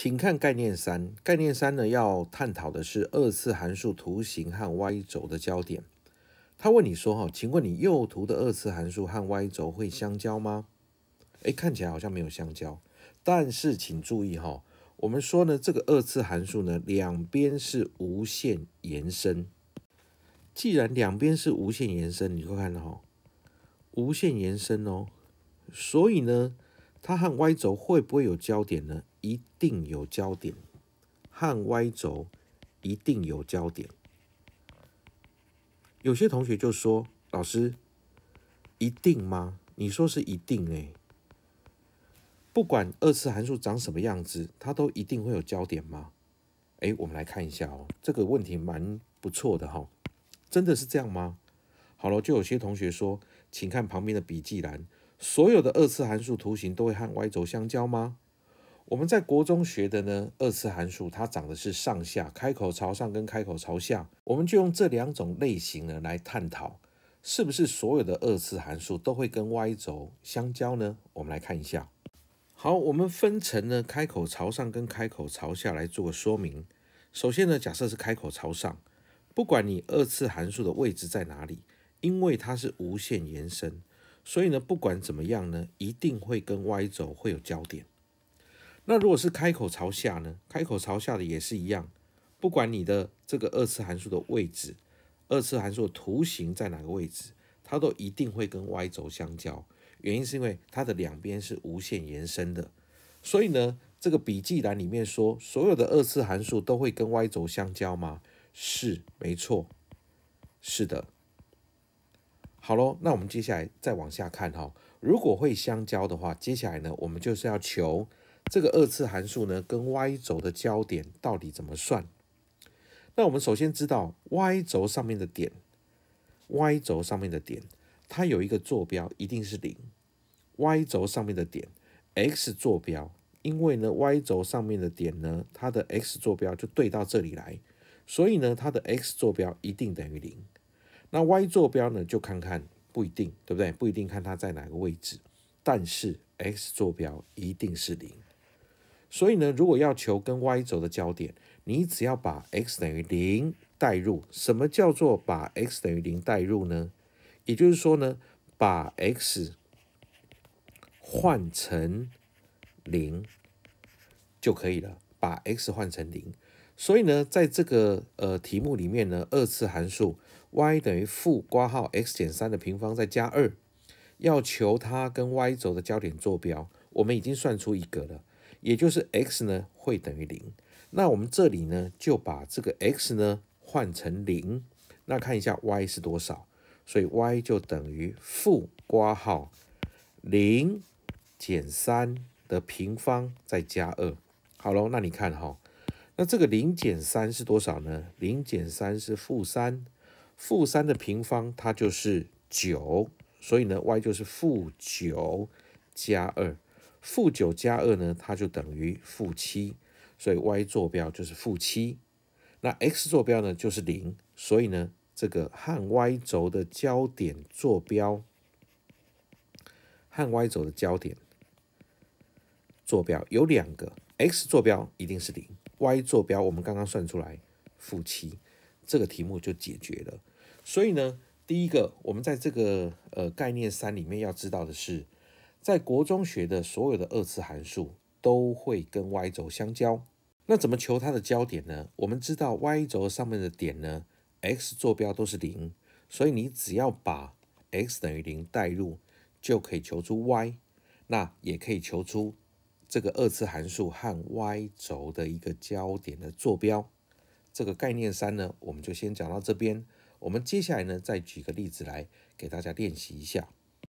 请看概念三，概念三呢要探讨的是二次函数图形和 y 轴的交点。他问你说哈，请问你右图的二次函数和 y 轴会相交吗？哎，看起来好像没有相交，但是请注意哈，我们说呢，这个二次函数呢两边是无限延伸，既然两边是无限延伸，你会看到、哈，无限延伸哦，所以呢，它和 y 轴会不会有交点呢？一定有交点，和 y 轴一定有交点。有些同学就说：“老师，一定吗？”你说是一定诶。不管二次函数长什么样子，它都一定会有交点吗？哎，我们来看一下哦，这个问题蛮不错的哈。真的是这样吗？好了，就有些同学说：“请看旁边的笔记栏，所有的二次函数图形都会和 y 轴相交吗？”我们在国中学的呢，二次函数它长的是上下开口朝上跟开口朝下，我们就用这两种类型呢来探讨，是不是所有的二次函数都会跟 y 轴相交呢？我们来看一下。好，我们分成呢开口朝上跟开口朝下来做个说明。首先呢，假设是开口朝上，不管你二次函数的位置在哪里，因为它是无限延伸，所以呢不管怎么样呢，一定会跟 y 轴会有交点。那如果是开口朝下呢？开口朝下的也是一样，不管你的这个二次函数的位置，二次函数图形在哪个位置，它都一定会跟 y 轴相交。原因是因为它的两边是无限延伸的。所以呢，这个笔记栏里面说，所有的二次函数都会跟 y 轴相交吗？是，没错，是的。好喽，那我们接下来再往下看哈。如果会相交的话，接下来呢，我们就是要求。这个二次函数呢，跟 y 轴的交点到底怎么算？那我们首先知道，y 轴上面的点，y 轴上面的点，它有一个坐标一定是零。y 轴上面的点，x 坐标，因为呢，y 轴上面的点呢，它的 x 坐标就对到这里来，所以呢，它的 x 坐标一定等于零。那 y 坐标呢，就看看不一定，对不对？不一定看它在哪个位置，但是 x 坐标一定是零。所以呢，如果要求跟 y 轴的交点，你只要把 x 等于零代入。什么叫做把 x 等于零代入呢？也就是说呢，把 x 换成零就可以了。把 x 换成零。所以呢，在这个呃题目里面呢，二次函数 y 等于负括号 x 减三的平方再加二，要求它跟 y 轴的交点坐标，我们已经算出一个了。也就是 x 呢会等于零，那我们这里呢就把这个 x 呢换成零，那看一下 y 是多少，所以 y 就等于负括号零减三的平方再加二，好喽，那你看哈，那这个零减三是多少呢？零减三是负三，负三的平方它就是九，所以呢 y 就是负九加二。负九加二呢，它就等于负七，所以 y 坐标就是负七，那 x 坐标呢就是零，所以呢，这个和 y 轴的交点坐标，和 y 轴的交点坐标有两个，x 坐标一定是零，y 坐标我们刚刚算出来负七，这个题目就解决了。所以呢，第一个我们在这个呃概念三里面要知道的是。在国中学的所有的二次函数都会跟 y 轴相交，那怎么求它的交点呢？我们知道 y 轴上面的点呢，x 坐标都是零，所以你只要把 x 等于零代入，就可以求出 y，那也可以求出这个二次函数和 y 轴的一个交点的坐标。这个概念三呢，我们就先讲到这边，我们接下来呢再举个例子来给大家练习一下。